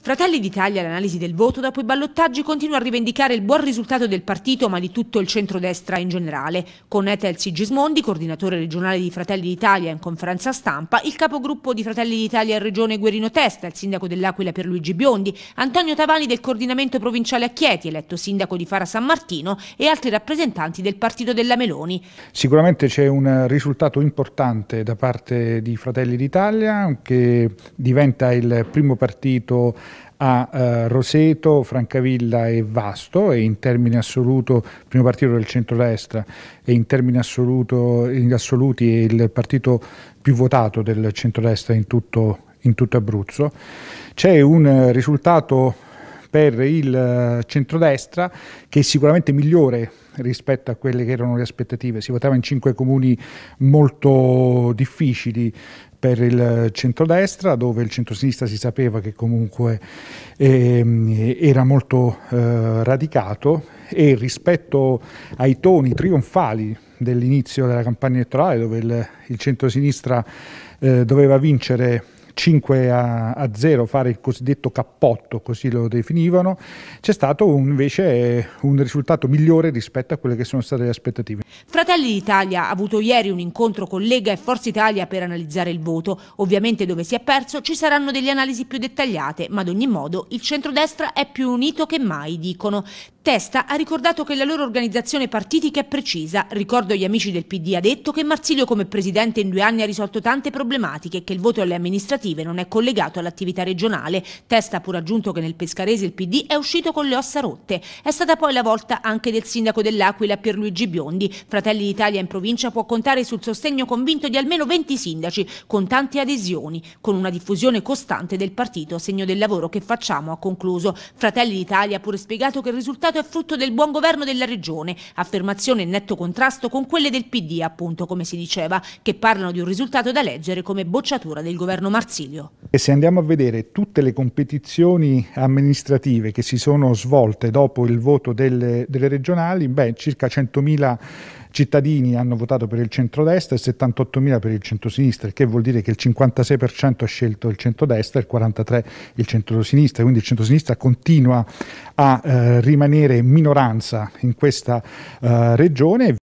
Fratelli d'Italia l'analisi del voto dopo i ballottaggi continua a rivendicare il buon risultato del partito ma di tutto il centrodestra in generale. Con Etel Sigismondi, coordinatore regionale di Fratelli d'Italia in conferenza stampa, il capogruppo di Fratelli d'Italia in regione Guerino Testa, il sindaco dell'Aquila per Luigi Biondi, Antonio Tavani del coordinamento provinciale a Chieti, eletto sindaco di Fara San Martino e altri rappresentanti del partito della Meloni. Sicuramente c'è un risultato importante da parte di Fratelli d'Italia che diventa il primo partito a eh, Roseto, Francavilla e Vasto e in termini assoluto il primo partito del centrodestra e in termini assoluto, in assoluti è il partito più votato del centrodestra in tutto, in tutto Abruzzo. C'è un eh, risultato per il eh, centrodestra, che è sicuramente migliore rispetto a quelle che erano le aspettative. Si votava in cinque comuni molto difficili per il eh, centrodestra, dove il centrosinistra si sapeva che comunque eh, era molto eh, radicato e rispetto ai toni trionfali dell'inizio della campagna elettorale, dove il, il centrosinistra eh, doveva vincere 5 a, a 0, fare il cosiddetto cappotto, così lo definivano, c'è stato un, invece un risultato migliore rispetto a quelle che sono state le aspettative. Fratelli d'Italia ha avuto ieri un incontro con Lega e Forza Italia per analizzare il voto. Ovviamente dove si è perso ci saranno delle analisi più dettagliate, ma ad ogni modo il centrodestra è più unito che mai, dicono testa ha ricordato che la loro organizzazione partitica è precisa. Ricordo agli amici del PD ha detto che Marsilio come presidente in due anni ha risolto tante problematiche e che il voto alle amministrative non è collegato all'attività regionale. Testa ha pur aggiunto che nel Pescarese il PD è uscito con le ossa rotte. È stata poi la volta anche del sindaco dell'Aquila Pierluigi Biondi. Fratelli d'Italia in provincia può contare sul sostegno convinto di almeno 20 sindaci, con tante adesioni, con una diffusione costante del partito, segno del lavoro che facciamo, ha concluso. Fratelli d'Italia ha pure spiegato che il risultato è frutto del buon governo della regione, affermazione in netto contrasto con quelle del PD, appunto, come si diceva, che parlano di un risultato da leggere come bocciatura del governo Marsilio. E se andiamo a vedere tutte le competizioni amministrative che si sono svolte dopo il voto delle, delle regionali, beh, circa 100.000 cittadini hanno votato per il centrodestra e 78.000 per il centrosinistra, il che vuol dire che il 56% ha scelto il centrodestra e il 43% il centrosinistra, quindi il centrosinistra continua a eh, rimanere minoranza in questa eh, regione